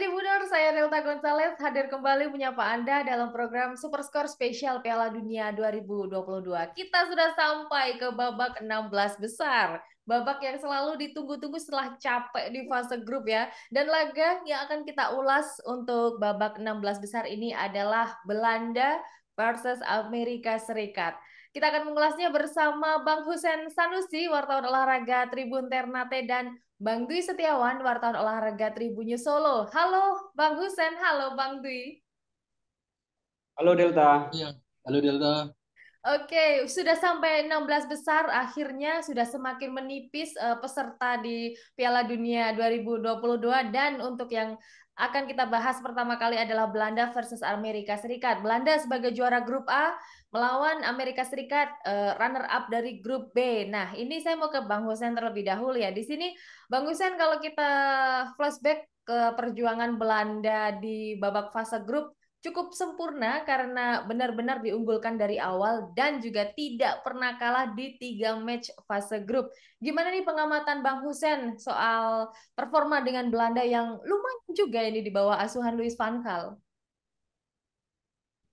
Tribuner, saya Delta Gonzalez hadir kembali menyapa Anda dalam program Superscore Spesial Piala Dunia 2022. Kita sudah sampai ke babak 16 besar. Babak yang selalu ditunggu-tunggu setelah capek di fase grup ya. Dan laga yang akan kita ulas untuk babak 16 besar ini adalah Belanda versus Amerika Serikat. Kita akan mengulasnya bersama Bang Husen Sanusi, wartawan olahraga Tribun Ternate dan Bang Dwi Setiawan, wartawan olahraga Tribunnya Solo. Halo Bang Husen, halo Bang Dwi. Halo Delta. Iya, halo Delta. Oke, sudah sampai 16 besar akhirnya sudah semakin menipis uh, peserta di Piala Dunia 2022 dan untuk yang akan kita bahas pertama kali adalah Belanda versus Amerika Serikat. Belanda sebagai juara grup A melawan Amerika Serikat eh, runner up dari grup B. Nah, ini saya mau ke Bang Husen terlebih dahulu ya. Di sini Bang Husen kalau kita flashback ke perjuangan Belanda di babak fase grup cukup sempurna karena benar-benar diunggulkan dari awal dan juga tidak pernah kalah di tiga match fase grup. Gimana nih pengamatan Bang Husen soal performa dengan Belanda yang lumayan juga ini di bawah asuhan Luis van Gaal?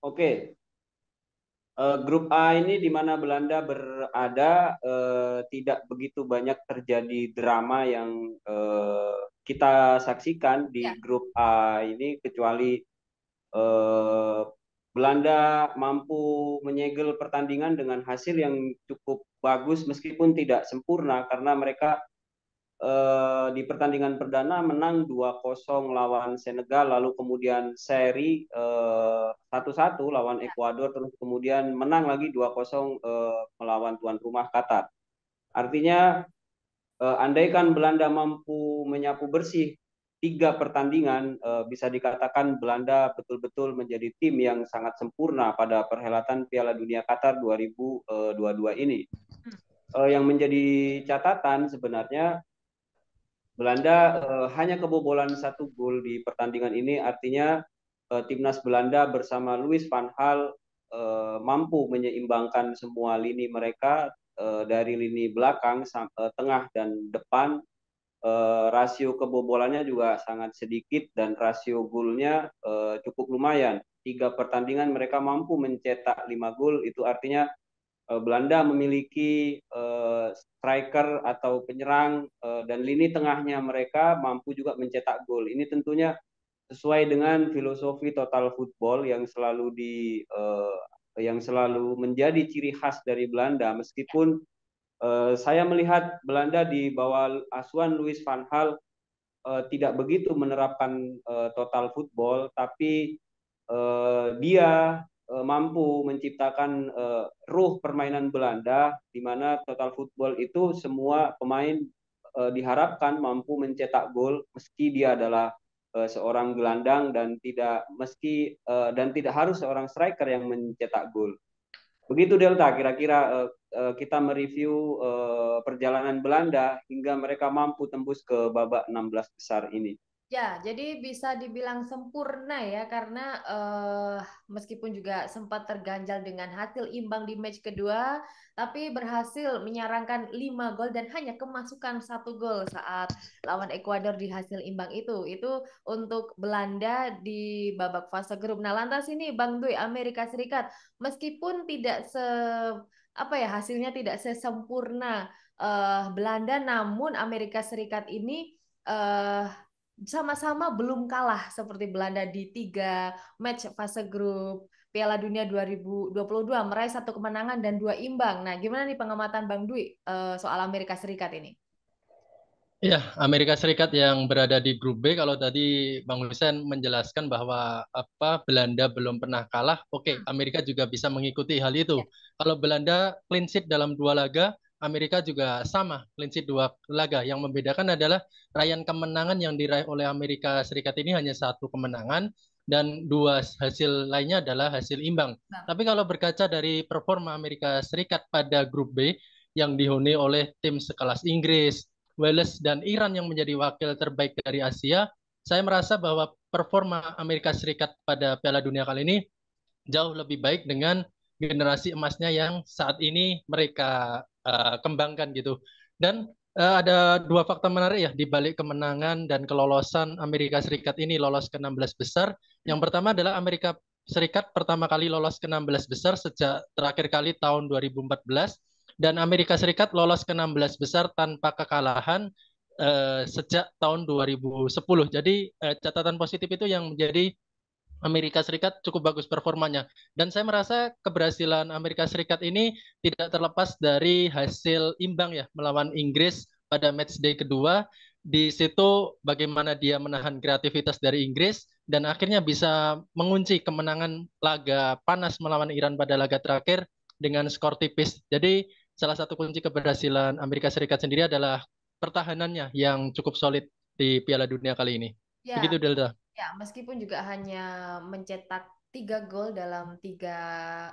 Oke. Uh, grup A ini di mana Belanda berada uh, tidak begitu banyak terjadi drama yang uh, kita saksikan di ya. grup A ini kecuali eh, Belanda mampu menyegel pertandingan dengan hasil yang cukup bagus meskipun tidak sempurna karena mereka eh, di pertandingan perdana menang 2-0 lawan Senegal lalu kemudian seri 1-1 eh, lawan Ekuador terus kemudian menang lagi 2-0 eh, melawan tuan rumah Qatar. Artinya eh, andaikan Belanda mampu menyapu bersih tiga pertandingan uh, bisa dikatakan Belanda betul-betul menjadi tim yang sangat sempurna pada perhelatan Piala Dunia Qatar 2022 eh, ini. Uh, yang menjadi catatan sebenarnya Belanda uh, hanya kebobolan satu gol di pertandingan ini artinya uh, timnas Belanda bersama Luis van Hal uh, mampu menyeimbangkan semua lini mereka uh, dari lini belakang, uh, tengah dan depan Eh, rasio kebobolannya juga sangat sedikit dan rasio golnya eh, cukup lumayan. Tiga pertandingan mereka mampu mencetak lima gol, itu artinya eh, Belanda memiliki striker atau penyerang dan lini tengahnya mereka mampu juga mencetak gol. Ini tentunya sesuai dengan filosofi total football yang selalu di yang selalu menjadi ciri khas dari Belanda meskipun Eh, saya melihat Belanda di bawah asuhan Louis van Gaal eh, tidak begitu menerapkan eh, total football, tapi dia mampu menciptakan ruh permainan Belanda, di mana total football itu semua pemain diharapkan mampu mencetak gol, meski dia adalah seorang gelandang dan tidak meski dan tidak harus seorang striker yang mencetak gol. Begitu Delta, kira-kira eh, eh, kita mereview eh, perjalanan Belanda hingga mereka mampu tembus ke babak 16 besar ini. Ya, jadi bisa dibilang sempurna ya karena eh, meskipun juga sempat terganjal dengan hasil imbang di match kedua, tapi berhasil menyarankan lima gol dan hanya kemasukan satu gol saat lawan Ekuador di hasil imbang itu. Itu untuk Belanda di babak fase grup. Nah, lantas ini Bang Dwi Amerika Serikat meskipun tidak se apa ya hasilnya tidak sesempurna eh, Belanda namun Amerika Serikat ini eh sama-sama belum kalah seperti Belanda di tiga match fase grup Piala Dunia 2022 meraih satu kemenangan dan dua imbang. Nah, gimana nih pengamatan Bang Dwi eh, soal Amerika Serikat ini? Ya, Amerika Serikat yang berada di grup B kalau tadi Bang Hussein menjelaskan bahwa apa Belanda belum pernah kalah. Oke, okay, hmm. Amerika juga bisa mengikuti hal itu. Ya. Kalau Belanda clean sheet dalam dua laga, Amerika juga sama prinsip dua laga. Yang membedakan adalah rayan kemenangan yang diraih oleh Amerika Serikat ini hanya satu kemenangan dan dua hasil lainnya adalah hasil imbang. Nah. Tapi kalau berkaca dari performa Amerika Serikat pada grup B yang dihuni oleh tim sekelas Inggris, Wales dan Iran yang menjadi wakil terbaik dari Asia, saya merasa bahwa performa Amerika Serikat pada Piala Dunia kali ini jauh lebih baik dengan generasi emasnya yang saat ini mereka Eh, kembangkan gitu. Dan uh, ada dua fakta menarik ya di balik kemenangan dan kelolosan Amerika Serikat ini lolos ke 16 besar. Yang pertama adalah Amerika Serikat pertama kali lolos ke 16 besar sejak terakhir kali tahun 2014 dan Amerika Serikat lolos ke 16 besar tanpa kekalahan uh, sejak tahun 2010. Jadi uh, catatan positif itu yang menjadi Amerika Serikat cukup bagus performanya. Dan saya merasa keberhasilan Amerika Serikat ini tidak terlepas dari hasil imbang ya melawan Inggris pada match day kedua. Di situ bagaimana dia menahan kreativitas dari Inggris dan akhirnya bisa mengunci kemenangan laga panas melawan Iran pada laga terakhir dengan skor tipis. Jadi salah satu kunci keberhasilan Amerika Serikat sendiri adalah pertahanannya yang cukup solid di Piala Dunia kali ini. Ya. Begitu Delta. Ya, meskipun juga hanya mencetak tiga gol dalam tiga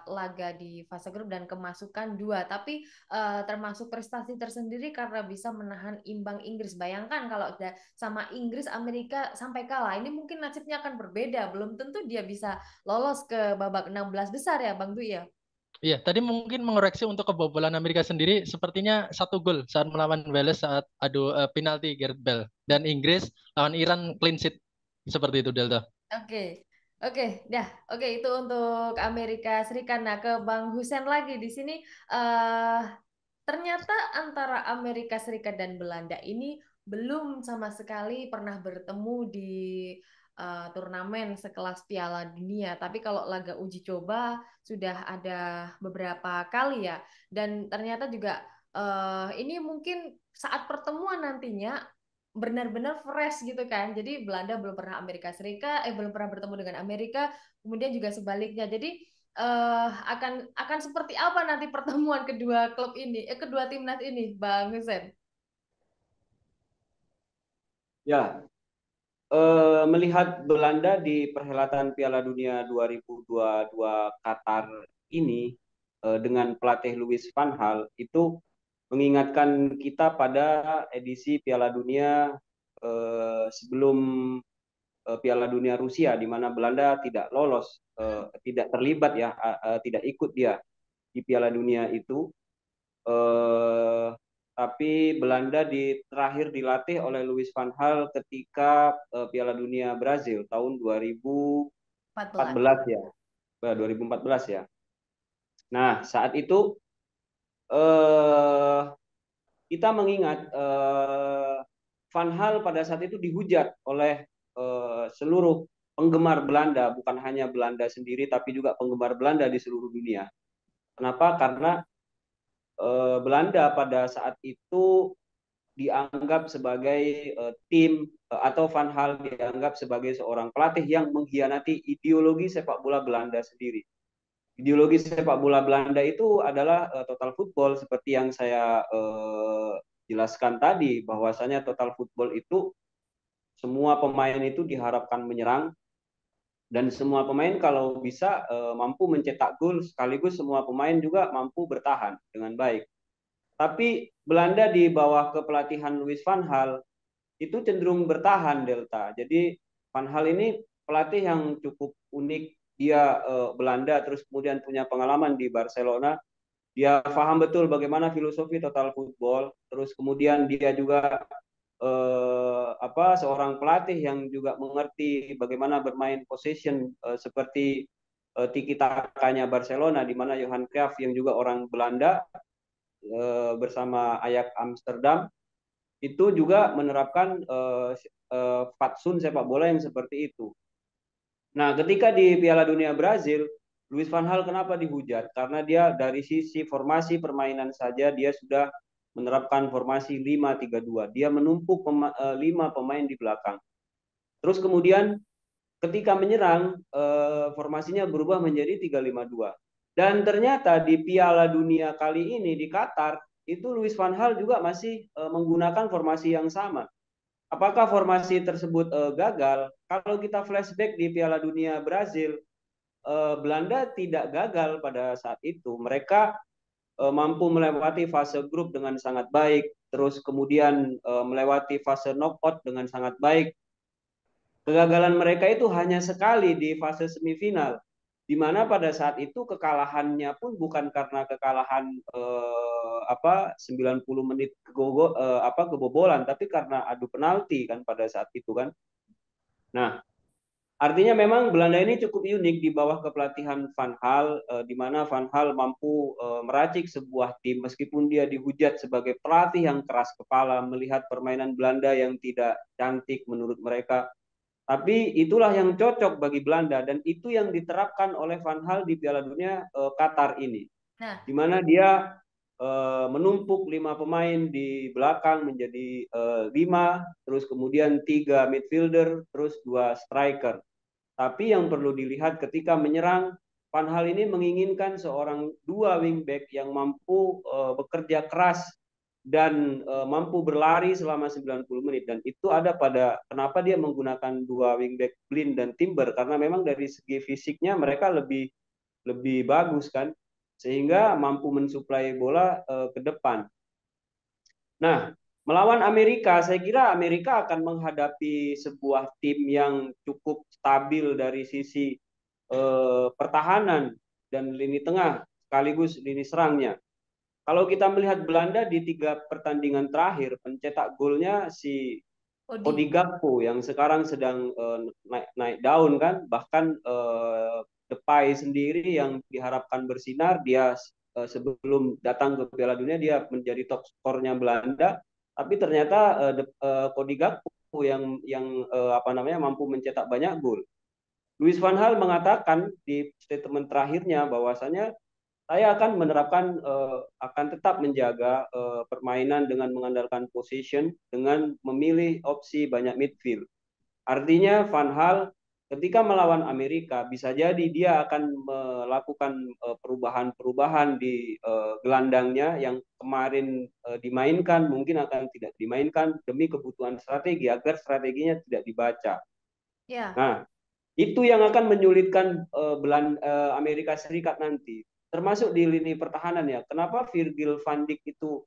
laga di fase grup dan kemasukan dua tapi uh, termasuk prestasi tersendiri karena bisa menahan imbang Inggris bayangkan kalau sama Inggris Amerika sampai kalah ini mungkin nasibnya akan berbeda belum tentu dia bisa lolos ke babak 16 besar ya Bang Dwi ya Iya, tadi mungkin mengoreksi untuk kebobolan Amerika sendiri sepertinya satu gol saat melawan Wales saat adu uh, penalti Gareth Bale dan Inggris lawan Iran clean sheet seperti itu Delta. Oke. Okay. Oke, okay, dah. Oke, okay, itu untuk Amerika Serikat. Nah, ke Bang Husen lagi di sini uh, ternyata antara Amerika Serikat dan Belanda ini belum sama sekali pernah bertemu di uh, turnamen sekelas Piala Dunia. Tapi kalau laga uji coba sudah ada beberapa kali ya. Dan ternyata juga uh, ini mungkin saat pertemuan nantinya benar-benar fresh gitu kan. Jadi Belanda belum pernah Amerika Serikat, eh belum pernah bertemu dengan Amerika, kemudian juga sebaliknya. Jadi eh akan akan seperti apa nanti pertemuan kedua klub ini, eh kedua timnas ini, Bang Hussein? Ya, eh, melihat Belanda di perhelatan Piala Dunia 2022 Qatar ini eh, dengan pelatih Louis van Hal itu mengingatkan kita pada edisi Piala Dunia eh, sebelum eh, Piala Dunia Rusia di mana Belanda tidak lolos, eh, tidak terlibat ya, eh, tidak ikut dia di Piala Dunia itu. Eh, tapi Belanda di terakhir dilatih oleh Louis van Gaal ketika eh, Piala Dunia Brazil tahun 2014 14. ya. 2014 eh, ya. Nah, saat itu eh, kita mengingat eh, Van Hal pada saat itu dihujat oleh eh, seluruh penggemar Belanda, bukan hanya Belanda sendiri, tapi juga penggemar Belanda di seluruh dunia. Kenapa? Karena eh, Belanda pada saat itu dianggap sebagai eh, tim eh, atau Van Hal dianggap sebagai seorang pelatih yang mengkhianati ideologi sepak bola Belanda sendiri ideologi sepak bola Belanda itu adalah eh, total football seperti yang saya uh, jelaskan tadi bahwasanya total football itu semua pemain itu diharapkan menyerang dan semua pemain kalau bisa uh, mampu mencetak gol sekaligus semua pemain juga mampu bertahan dengan baik. Tapi Belanda di bawah kepelatihan Louis van Hal itu cenderung bertahan Delta. Jadi Van Hal ini pelatih yang cukup unik dia uh, Belanda terus kemudian punya pengalaman di Barcelona dia paham betul bagaimana filosofi total football terus kemudian dia juga uh, apa seorang pelatih yang juga mengerti bagaimana bermain possession uh, eh, seperti uh, tiki takanya Barcelona di mana Johan Cruyff yang juga orang Belanda uh, bersama Ajax Amsterdam itu juga menerapkan uh, uh, fatsun sepak bola yang seperti itu Nah, ketika di Piala Dunia Brazil, Luis van Hal kenapa dihujat? Karena dia dari sisi formasi permainan saja dia sudah menerapkan formasi 5-3-2. Dia menumpuk 5 pema eh, pemain di belakang. Terus kemudian ketika menyerang eh, formasinya berubah menjadi 3-5-2. Dan ternyata di Piala Dunia kali ini di Qatar itu Luis van Hal juga masih eh, menggunakan formasi yang sama. Apakah formasi tersebut uh, gagal? Kalau kita flashback di Piala Dunia Brazil, uh, Belanda tidak gagal pada saat itu. Mereka uh, mampu melewati fase grup dengan sangat baik, terus kemudian uh, melewati fase knockout dengan sangat baik. Kegagalan mereka itu hanya sekali di fase semifinal di mana pada saat itu kekalahannya pun bukan karena kekalahan eh, apa 90 menit eh, apa kebobolan tapi karena adu penalti kan pada saat itu kan. Nah, artinya memang Belanda ini cukup unik di bawah kepelatihan Van Hal eh, di mana Van Hal mampu eh, meracik sebuah tim meskipun dia dihujat sebagai pelatih yang keras kepala melihat permainan Belanda yang tidak cantik menurut mereka tapi itulah yang cocok bagi Belanda dan itu yang diterapkan oleh Van Hal di Piala Dunia uh, Qatar ini. Nah. Di mana dia uh, menumpuk lima pemain di belakang menjadi uh, lima, terus kemudian tiga midfielder, terus dua striker. Tapi yang perlu dilihat ketika menyerang, Van Hal ini menginginkan seorang dua wingback yang mampu uh, bekerja keras dan uh, mampu berlari selama 90 menit dan itu ada pada kenapa dia menggunakan dua wingback Blin dan Timber karena memang dari segi fisiknya mereka lebih lebih bagus kan sehingga mampu mensuplai bola uh, ke depan. Nah, melawan Amerika saya kira Amerika akan menghadapi sebuah tim yang cukup stabil dari sisi uh, pertahanan dan lini tengah sekaligus lini serangnya. Kalau kita melihat Belanda di tiga pertandingan terakhir, pencetak golnya si Odigapo yang sekarang sedang uh, naik naik daun kan, bahkan uh, Depay sendiri yang diharapkan bersinar, dia uh, sebelum datang ke Piala Dunia dia menjadi top skornya Belanda, tapi ternyata uh, yang yang uh, apa namanya mampu mencetak banyak gol. Luis van Hal mengatakan di statement terakhirnya bahwasanya saya akan menerapkan uh, akan tetap menjaga uh, permainan dengan mengandalkan position dengan memilih opsi banyak midfield. Artinya Van Hal ketika melawan Amerika bisa jadi dia akan melakukan eh, perubahan-perubahan di uh, gelandangnya yang kemarin uh, dimainkan mungkin akan tidak dimainkan demi kebutuhan strategi agar strateginya tidak dibaca. Yeah. Nah, itu yang akan menyulitkan uh, Belan, uh, Amerika Serikat nanti termasuk di lini pertahanan ya. Kenapa Virgil van Dijk itu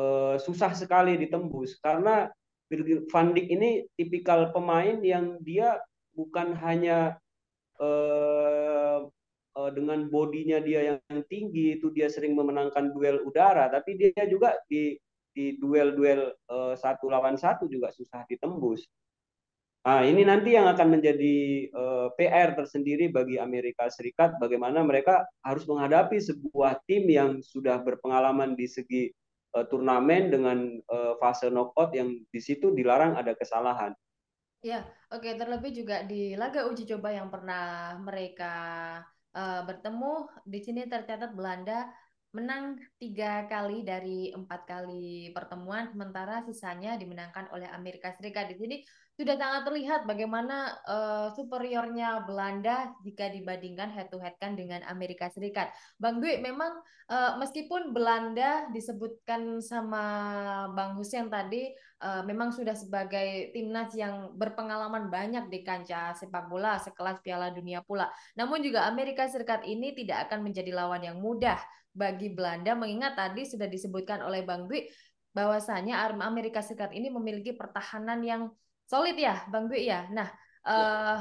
uh, susah sekali ditembus? Karena Virgil van Dijk ini tipikal pemain yang dia bukan hanya uh, uh, dengan bodinya dia yang tinggi itu dia sering memenangkan duel udara, tapi dia juga di di duel-duel uh, satu lawan satu juga susah ditembus. Nah, ini nanti yang akan menjadi uh, eh, PR tersendiri bagi Amerika Serikat bagaimana mereka harus menghadapi sebuah tim yang sudah berpengalaman di segi uh, turnamen dengan uh, fase knockout yang di situ dilarang ada kesalahan. Ya, oke okay. terlebih juga di laga uji coba yang pernah mereka uh, bertemu di sini tercatat Belanda menang tiga kali dari empat kali pertemuan, sementara sisanya dimenangkan oleh Amerika Serikat. Di sini sudah sangat terlihat bagaimana uh, superiornya Belanda jika dibandingkan head to head kan dengan Amerika Serikat. Bang Dwi, memang uh, meskipun Belanda disebutkan sama Bang Husin tadi uh, memang sudah sebagai timnas yang berpengalaman banyak di kancah sepak bola sekelas Piala Dunia pula. Namun juga Amerika Serikat ini tidak akan menjadi lawan yang mudah bagi Belanda mengingat tadi sudah disebutkan oleh Bang Dwi bahwasanya Amerika Serikat ini memiliki pertahanan yang Solid ya, Bang Dwi ya. Nah, ya. Uh,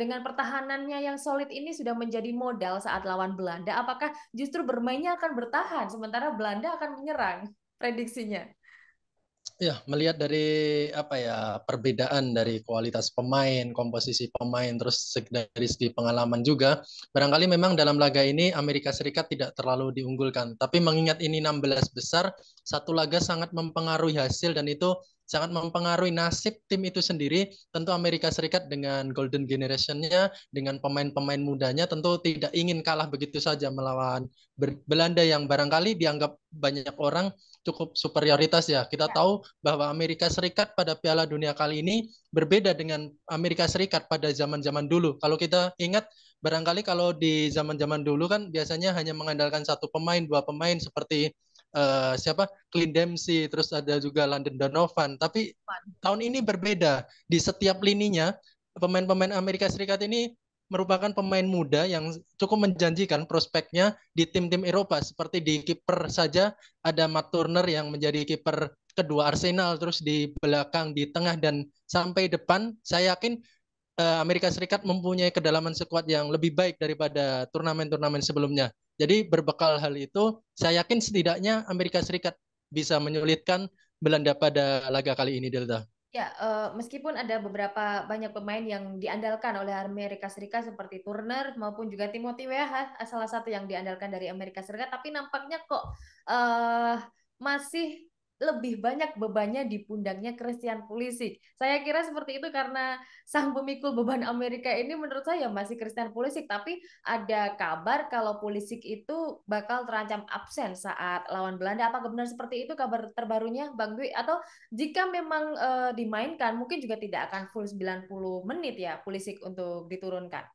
dengan pertahanannya yang solid ini sudah menjadi modal saat lawan Belanda. Apakah justru bermainnya akan bertahan sementara Belanda akan menyerang prediksinya? Ya, melihat dari apa ya perbedaan dari kualitas pemain, komposisi pemain, terus dari segi pengalaman juga. Barangkali memang dalam laga ini Amerika Serikat tidak terlalu diunggulkan. Tapi mengingat ini 16 besar, satu laga sangat mempengaruhi hasil dan itu sangat mempengaruhi nasib tim itu sendiri. Tentu Amerika Serikat dengan Golden Generation-nya, dengan pemain-pemain mudanya tentu tidak ingin kalah begitu saja melawan Belanda yang barangkali dianggap banyak orang cukup superioritas ya. Kita ya. tahu bahwa Amerika Serikat pada Piala Dunia kali ini berbeda dengan Amerika Serikat pada zaman-zaman dulu. Kalau kita ingat barangkali kalau di zaman-zaman dulu kan biasanya hanya mengandalkan satu pemain, dua pemain seperti uh, siapa? Clint Dempsey, terus ada juga London Donovan. Tapi tahun ini berbeda. Di setiap lininya pemain-pemain Amerika Serikat ini merupakan pemain muda yang cukup menjanjikan prospeknya di tim-tim Eropa seperti di kiper saja ada Matt Turner yang menjadi kiper kedua Arsenal terus di belakang di tengah dan sampai depan saya yakin eh, Amerika Serikat mempunyai kedalaman sekuat yang lebih baik daripada turnamen-turnamen sebelumnya. Jadi berbekal hal itu, saya yakin setidaknya Amerika Serikat bisa menyulitkan Belanda pada laga kali ini Delta. Ya, eh, meskipun ada beberapa banyak pemain yang diandalkan oleh Amerika Serikat seperti Turner maupun juga Timothy Weah, eh, salah satu yang diandalkan dari Amerika Serikat, tapi nampaknya kok uh, masih lebih banyak bebannya di pundaknya Christian Pulisic. Saya kira seperti itu karena sang pemikul beban Amerika ini menurut saya masih Christian Pulisic, tapi ada kabar kalau Pulisic itu bakal terancam absen saat lawan Belanda. Apa benar seperti itu kabar terbarunya Bang Dwi? Atau jika memang e, dimainkan mungkin juga tidak akan full 90 menit ya Pulisic untuk diturunkan?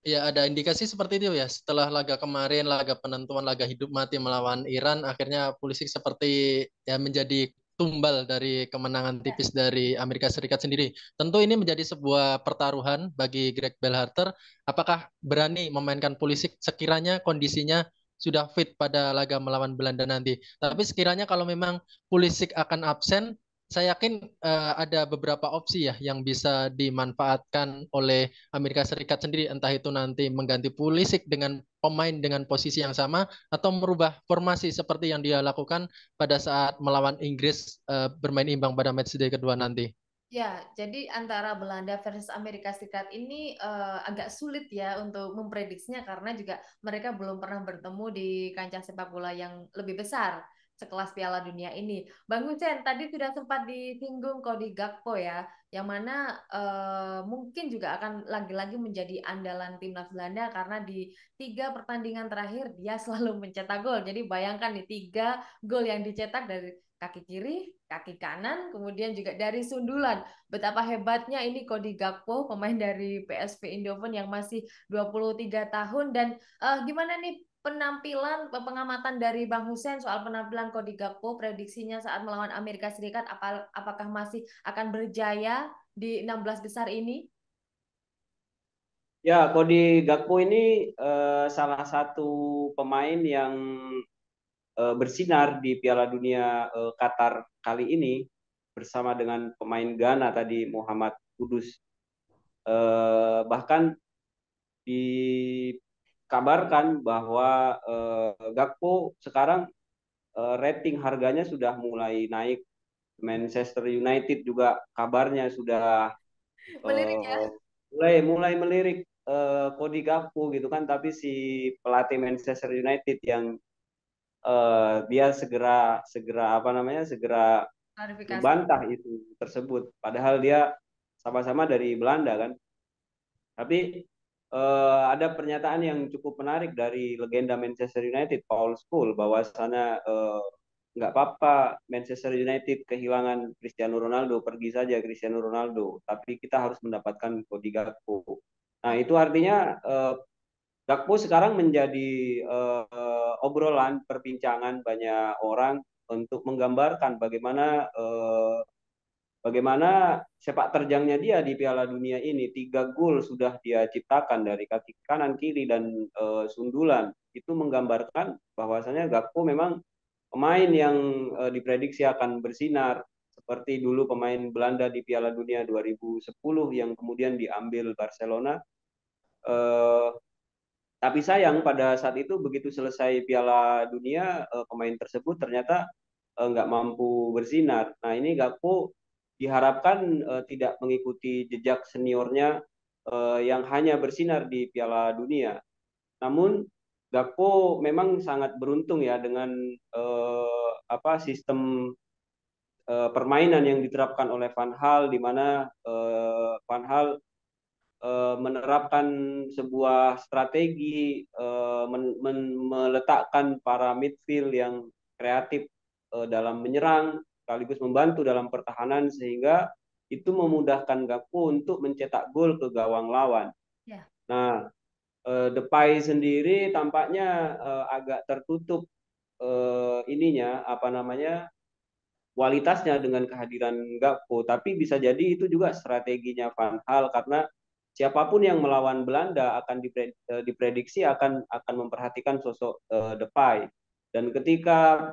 Ya ada indikasi seperti itu ya. Setelah laga kemarin, laga penentuan laga hidup mati melawan Iran, akhirnya Pulisic seperti ya menjadi tumbal dari kemenangan ya. tipis dari Amerika Serikat sendiri. Tentu ini menjadi sebuah pertaruhan bagi Greg Belharter. Apakah berani memainkan Pulisic sekiranya kondisinya sudah fit pada laga melawan Belanda nanti. Tapi sekiranya kalau memang Pulisic akan absen, saya yakin uh, ada beberapa opsi ya yang bisa dimanfaatkan oleh Amerika Serikat sendiri entah itu nanti mengganti Pulisic dengan pemain dengan posisi yang sama atau merubah formasi seperti yang dia lakukan pada saat melawan Inggris uh, bermain imbang pada matchday kedua nanti. Ya, jadi antara Belanda versus Amerika Serikat ini uh, agak sulit ya untuk memprediksinya karena juga mereka belum pernah bertemu di kancah sepak bola yang lebih besar sekelas Piala Dunia ini. Bang Ucen, tadi sudah sempat disinggung Cody di Gakpo ya, yang mana uh, mungkin juga akan lagi-lagi menjadi andalan timnas Belanda karena di tiga pertandingan terakhir dia selalu mencetak gol. Jadi bayangkan nih tiga gol yang dicetak dari kaki kiri, kaki kanan, kemudian juga dari sundulan. Betapa hebatnya ini Cody Gakpo, pemain dari PSV Eindhoven yang masih 23 tahun dan uh, gimana nih penampilan pengamatan dari Bang Hussein soal penampilan Cody Gakpo prediksinya saat melawan Amerika Serikat apa, apakah masih akan berjaya di 16 besar ini? Ya, Cody Gakpo ini uh, salah satu pemain yang uh, bersinar di Piala Dunia uh, Qatar kali ini bersama dengan pemain Ghana tadi Muhammad Kudus. Uh, bahkan di kabarkan bahwa eh, Gakpo sekarang eh, rating harganya sudah mulai naik. Manchester United juga kabarnya sudah melirik ya. Eh, mulai mulai melirik uh, Cody Gakpo gitu kan tapi si pelatih Manchester United yang uh, dia segera segera apa namanya segera bantah itu tersebut padahal dia sama-sama dari Belanda kan tapi uh, ada pernyataan yang cukup menarik dari legenda Manchester United Paul Scholes bahwa sana eh, nggak apa-apa Manchester United kehilangan Cristiano Ronaldo pergi saja Cristiano Ronaldo tapi kita harus mendapatkan Cody Gakpo nah itu artinya uh, Gakpo sekarang menjadi uh, obrolan perbincangan banyak orang untuk menggambarkan bagaimana uh, bagaimana sepak terjangnya dia di Piala Dunia ini tiga gol sudah dia ciptakan dari kaki kanan kiri dan e, sundulan itu menggambarkan bahwasannya Gakpo memang pemain yang e, diprediksi akan bersinar seperti dulu pemain Belanda di Piala Dunia 2010 yang kemudian diambil Barcelona e, tapi sayang pada saat itu begitu selesai Piala Dunia e, pemain tersebut ternyata nggak mampu bersinar. Nah ini Gakpo diharapkan uh, tidak mengikuti jejak seniornya uh, yang hanya bersinar di Piala Dunia. Namun Gakpo memang sangat beruntung ya dengan uh, apa sistem uh, permainan yang diterapkan oleh Van Hal di mana uh, Van Hal menerapkan sebuah strategi men men meletakkan para midfield yang kreatif dalam menyerang sekaligus membantu dalam pertahanan sehingga itu memudahkan Gakpo untuk mencetak gol ke gawang lawan. Yeah. Nah, eh, Depay sendiri tampaknya eh, agak tertutup eh, ininya apa namanya kualitasnya dengan kehadiran Gakpo, tapi bisa jadi itu juga strateginya Van Hal karena siapapun yang melawan Belanda akan diprediksi akan akan memperhatikan sosok uh, Depay dan ketika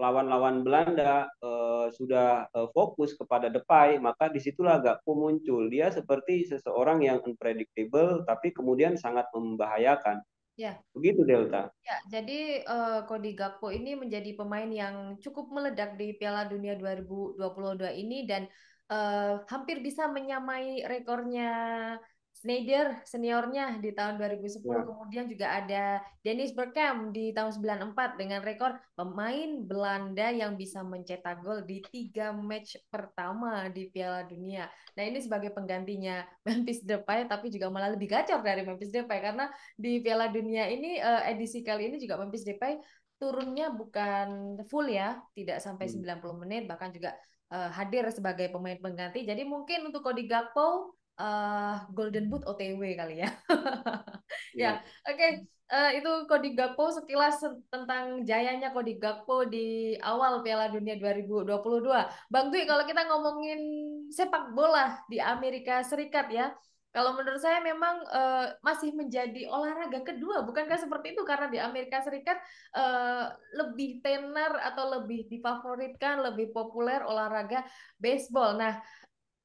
lawan-lawan Belanda uh, sudah uh, fokus kepada Depay, maka disitulah Gakpo muncul. Dia seperti seseorang yang unpredictable, tapi kemudian sangat membahayakan. Ya. Begitu Delta. Ya, jadi uh, Cody Gakpo ini menjadi pemain yang cukup meledak di Piala Dunia 2022 ini dan uh, hampir bisa menyamai rekornya Schneider seniornya di tahun 2010 ya. kemudian juga ada Dennis Bergkamp di tahun 94 dengan rekor pemain Belanda yang bisa mencetak gol di tiga match pertama di Piala Dunia. Nah ini sebagai penggantinya Memphis Depay tapi juga malah lebih gacor dari Memphis Depay karena di Piala Dunia ini eh, edisi kali ini juga Memphis Depay turunnya bukan full ya, tidak sampai hmm. 90 menit bahkan juga eh, hadir sebagai pemain pengganti. Jadi mungkin untuk Cody Gakpo uh, Golden Boot OTW kali ya. ya, yeah. oke. Okay. Uh, eh, itu Kodi Gakpo sekilas tentang jayanya Kodi Gakpo di awal Piala Dunia 2022. Bang Dwi, kalau kita ngomongin sepak bola di Amerika Serikat ya, kalau menurut saya memang uh, masih menjadi olahraga kedua, bukankah seperti itu? Karena di Amerika Serikat uh, lebih tenar atau lebih difavoritkan, lebih populer olahraga baseball. Nah,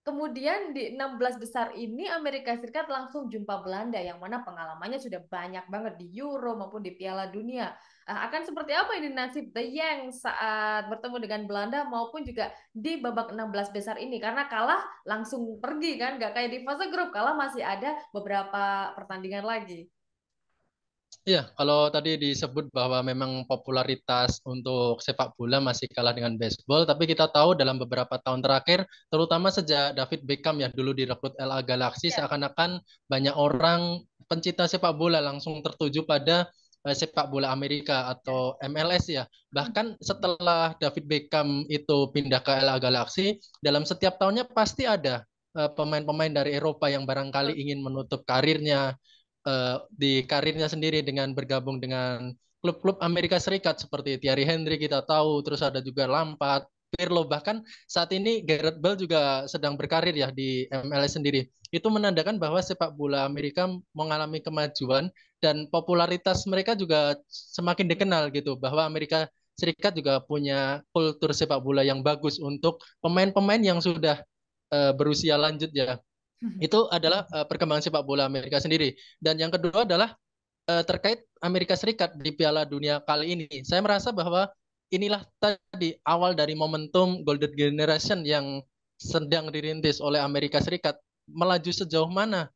Kemudian di 16 besar ini Amerika Serikat langsung jumpa Belanda yang mana pengalamannya sudah banyak banget di Euro maupun di Piala Dunia. Eh, akan seperti apa ini nasib The Yang saat bertemu dengan Belanda maupun juga di babak 16 besar ini karena kalah langsung pergi kan nggak kayak di fase grup kalah masih ada beberapa pertandingan lagi. Iya, kalau tadi disebut bahwa memang popularitas untuk sepak bola masih kalah dengan baseball, tapi kita tahu dalam beberapa tahun terakhir, terutama sejak David Beckham ya dulu direkrut LA Galaxy, ya. seakan-akan banyak orang pencinta sepak bola langsung tertuju pada eh, sepak bola Amerika atau MLS ya. Bahkan setelah David Beckham itu pindah ke LA Galaxy, dalam setiap tahunnya pasti ada eh, pemain-pemain dari Eropa yang barangkali ingin menutup karirnya uh, di karirnya sendiri dengan bergabung dengan klub-klub Amerika Serikat seperti Thierry Henry kita tahu, terus ada juga Lampard, Pirlo bahkan saat ini Gareth Bale juga sedang berkarir ya di MLS sendiri. Itu menandakan bahwa sepak bola Amerika mengalami kemajuan dan popularitas mereka juga semakin dikenal gitu bahwa Amerika Serikat juga punya kultur sepak bola yang bagus untuk pemain-pemain yang sudah uh, berusia lanjut ya. Mhm. Itu adalah uh, perkembangan sepak bola Amerika sendiri. Dan yang kedua adalah uh, terkait Amerika Serikat di Piala Dunia kali ini. Saya merasa bahwa inilah tadi awal dari momentum Golden Generation yang sedang dirintis oleh Amerika Serikat melaju sejauh mana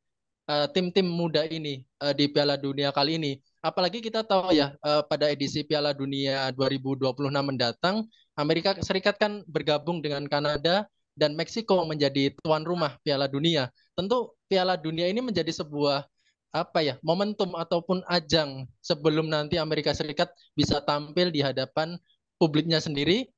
eh, tim-tim uh, muda ini uh, di Piala Dunia kali ini. Apalagi kita tahu ya uh, pada edisi Piala Dunia 2026 mendatang Amerika Serikat kan bergabung dengan Kanada, dan Meksiko menjadi tuan rumah Piala Dunia. Tentu Piala Dunia ini menjadi sebuah apa ya momentum ataupun ajang sebelum nanti Amerika Serikat bisa tampil di hadapan publiknya sendiri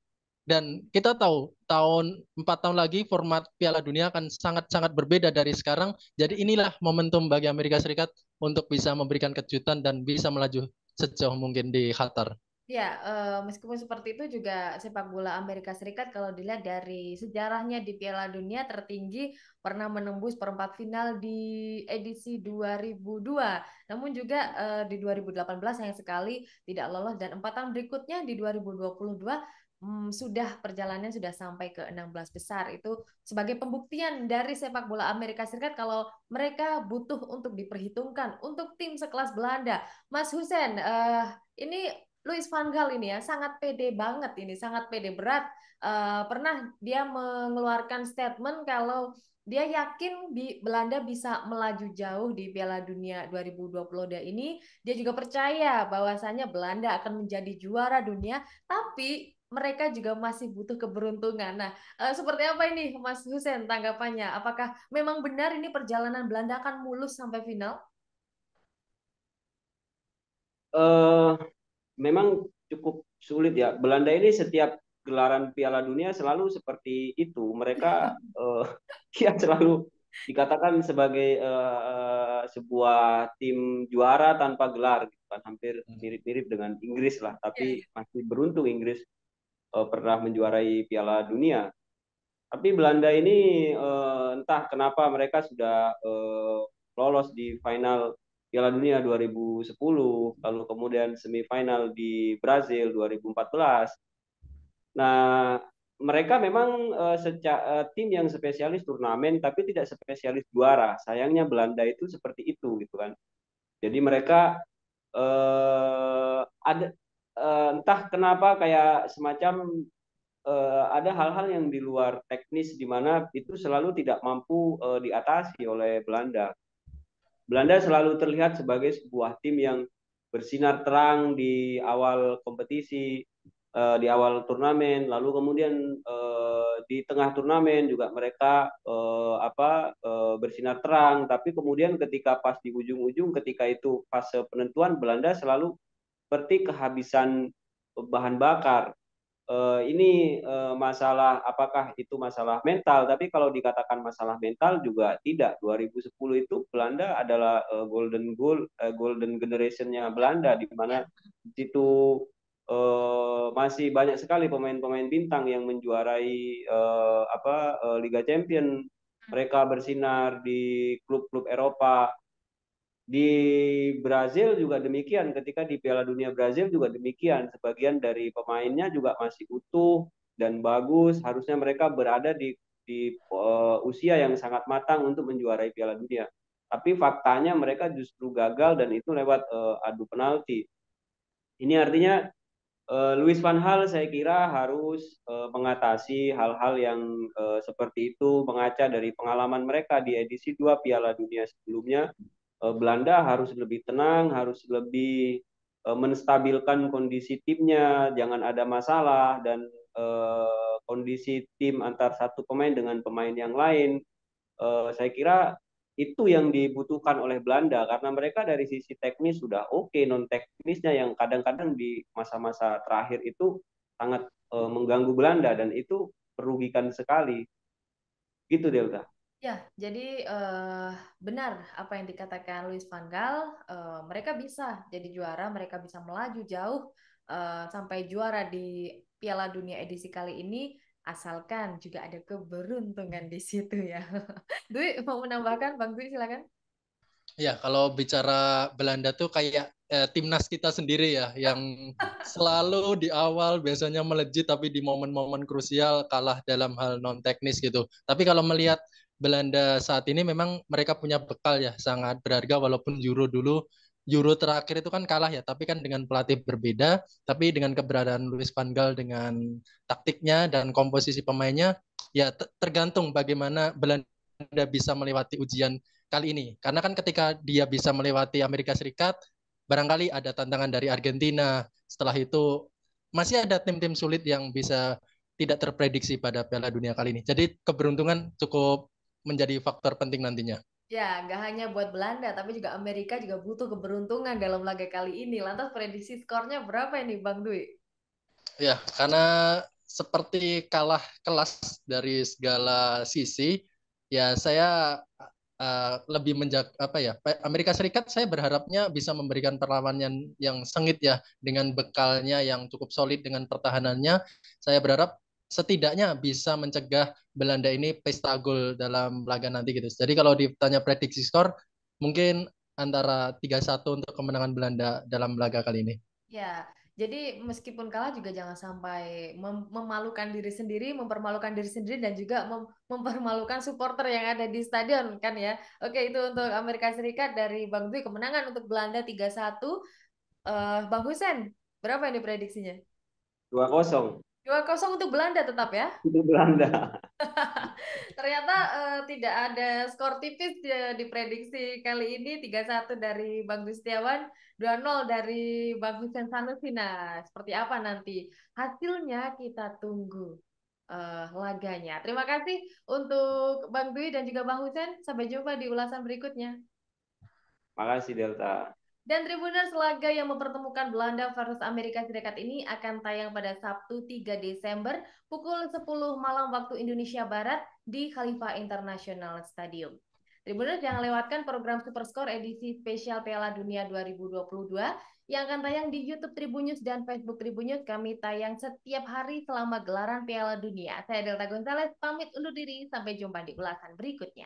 dan kita tahu tahun empat tahun lagi format Piala Dunia akan sangat-sangat berbeda dari sekarang jadi inilah momentum bagi Amerika Serikat untuk bisa memberikan kejutan dan bisa melaju sejauh mungkin di Qatar. Ya, eh, meskipun seperti itu juga sepak bola Amerika Serikat kalau dilihat dari sejarahnya di Piala Dunia tertinggi pernah menembus perempat final di edisi 2002. Namun juga eh, di 2018 yang sekali tidak lolos dan empat tahun berikutnya di 2022 hmm, sudah perjalanannya sudah sampai ke 16 besar itu sebagai pembuktian dari sepak bola Amerika Serikat kalau mereka butuh untuk diperhitungkan untuk tim sekelas Belanda. Mas Husen, uh, ini Louis van Gaal ini ya sangat pede banget ini, sangat pede berat. Uh, pernah dia mengeluarkan statement kalau dia yakin di Belanda bisa melaju jauh di Piala Dunia 2022 ini. Dia juga percaya bahwasannya Belanda akan menjadi juara dunia, tapi mereka juga masih butuh keberuntungan. Nah, uh, seperti apa ini Mas Hussein tanggapannya? Apakah memang benar ini perjalanan Belanda akan mulus sampai final? Uh, memang cukup sulit ya. Belanda ini setiap gelaran Piala Dunia selalu seperti itu. Mereka uh, ya selalu dikatakan sebagai uh, sebuah tim juara tanpa gelar gitu kan. Hampir hmm. mirip-mirip dengan Inggris lah, tapi ya, ya. masih beruntung Inggris uh, pernah menjuarai Piala Dunia. Tapi Belanda ini uh, entah kenapa mereka sudah uh, lolos di final Piala Dunia 2010, lalu kemudian semifinal di Brazil 2014. Nah, mereka memang uh, seca uh, tim yang spesialis turnamen tapi tidak spesialis juara. Sayangnya Belanda itu seperti itu gitu kan. Jadi mereka uh, ada uh, entah kenapa kayak semacam uh, ada hal-hal yang di luar teknis di mana itu selalu tidak mampu uh, diatasi oleh Belanda Belanda selalu terlihat sebagai sebuah tim yang bersinar terang di awal kompetisi, uh, di awal turnamen, lalu kemudian uh, di tengah turnamen juga mereka uh, apa uh, bersinar terang, tapi kemudian ketika pas di ujung-ujung ketika itu fase penentuan Belanda selalu seperti kehabisan bahan bakar eh, ini eh, masalah apakah itu masalah mental, tapi kalau dikatakan masalah mental juga tidak. 2010 itu Belanda adalah eh, golden goal eh, golden generationnya Belanda di mana situ eh, masih banyak sekali pemain-pemain bintang yang menjuarai eh, apa eh, Liga Champion. Hmm. Mereka bersinar di klub-klub Eropa di Brazil juga demikian, ketika di Piala Dunia Brazil juga demikian, sebagian dari pemainnya juga masih utuh dan bagus, harusnya mereka berada di di uh, usia yang sangat matang untuk menjuarai Piala Dunia. Tapi faktanya mereka justru gagal dan itu lewat uh, adu penalti. Ini artinya uh, Luis van Hal saya kira harus uh, mengatasi hal-hal yang uh, seperti itu mengaca dari pengalaman mereka di edisi dua Piala Dunia sebelumnya Eh, Belanda harus lebih tenang, harus lebih eh, menstabilkan kondisi timnya, jangan ada masalah dan eh, kondisi tim antar satu pemain dengan pemain yang lain. saya kira itu yang dibutuhkan oleh Belanda karena mereka dari sisi teknis sudah oke, okay, non teknisnya yang kadang-kadang di masa-masa terakhir itu sangat mengganggu Belanda dan itu merugikan sekali. Gitu Delta. Ya, jadi uh, benar apa yang dikatakan Luis Van Gaal, eh, mereka bisa jadi juara, mereka bisa melaju jauh uh, sampai juara di Piala Dunia edisi kali ini asalkan juga ada keberuntungan di situ ya. Dwi mau menambahkan, Bang Dwi silakan. Ya, kalau bicara Belanda tuh kayak eh, timnas kita sendiri ya, yang selalu di awal biasanya melejit tapi di momen-momen krusial kalah dalam hal non teknis gitu. Tapi kalau melihat Belanda saat ini memang mereka punya bekal ya sangat berharga walaupun Euro dulu Euro terakhir itu kan kalah ya, tapi kan dengan pelatih berbeda, tapi dengan keberadaan Luis Van Gaal dengan taktiknya dan komposisi pemainnya, ya tergantung bagaimana Belanda bisa melewati ujian kali ini. Karena kan ketika dia bisa melewati Amerika Serikat, barangkali ada tantangan dari Argentina. Setelah itu masih ada tim-tim sulit yang bisa tidak terprediksi pada Piala Dunia kali ini. Jadi keberuntungan cukup menjadi faktor penting nantinya. Ya, nggak hanya buat Belanda, tapi juga Amerika juga butuh keberuntungan dalam laga kali ini. Lantas prediksi skornya berapa ini, Bang Dwi? Ya, karena seperti kalah kelas dari segala sisi, ya saya uh, lebih menjak apa ya Amerika Serikat saya berharapnya bisa memberikan perlawanan yang sengit ya dengan bekalnya yang cukup solid dengan pertahanannya saya berharap setidaknya bisa mencegah Belanda ini pesta gol dalam laga nanti gitu. Jadi kalau ditanya prediksi skor, mungkin antara 3-1 untuk kemenangan Belanda dalam laga kali ini. Ya, jadi meskipun kalah juga jangan sampai mem memalukan diri sendiri, mempermalukan diri sendiri dan juga mem mempermalukan supporter yang ada di stadion kan ya. Oke, itu untuk Amerika Serikat dari Bang Dwi kemenangan untuk Belanda 3-1. Uh, eh, Bang Husen, berapa ini prediksinya? 2-0. Dua kosong untuk Belanda tetap ya? Untuk Belanda. Ternyata uh, tidak ada skor tipis ya, prediksi kali ini 3-1 dari Bang Gustiawan, dua 0 dari Bang Vincenzo Sanusina Seperti apa nanti hasilnya kita tunggu uh, laganya. Terima kasih untuk Bang Dwi dan juga Bang Hussein Sampai jumpa di ulasan berikutnya. Makasih Delta. Dan Tribuners laga yang mempertemukan Belanda versus Amerika Serikat ini akan tayang pada Sabtu 3 Desember pukul 10 malam waktu Indonesia Barat di Khalifa International Stadium. Tribuners jangan lewatkan program Super Score edisi spesial Piala Dunia 2022 yang akan tayang di YouTube Tribunnews dan Facebook Tribunnews Kami tayang setiap hari selama gelaran Piala Dunia. Saya Delta Gonzalez pamit undur diri. Sampai jumpa di ulasan berikutnya.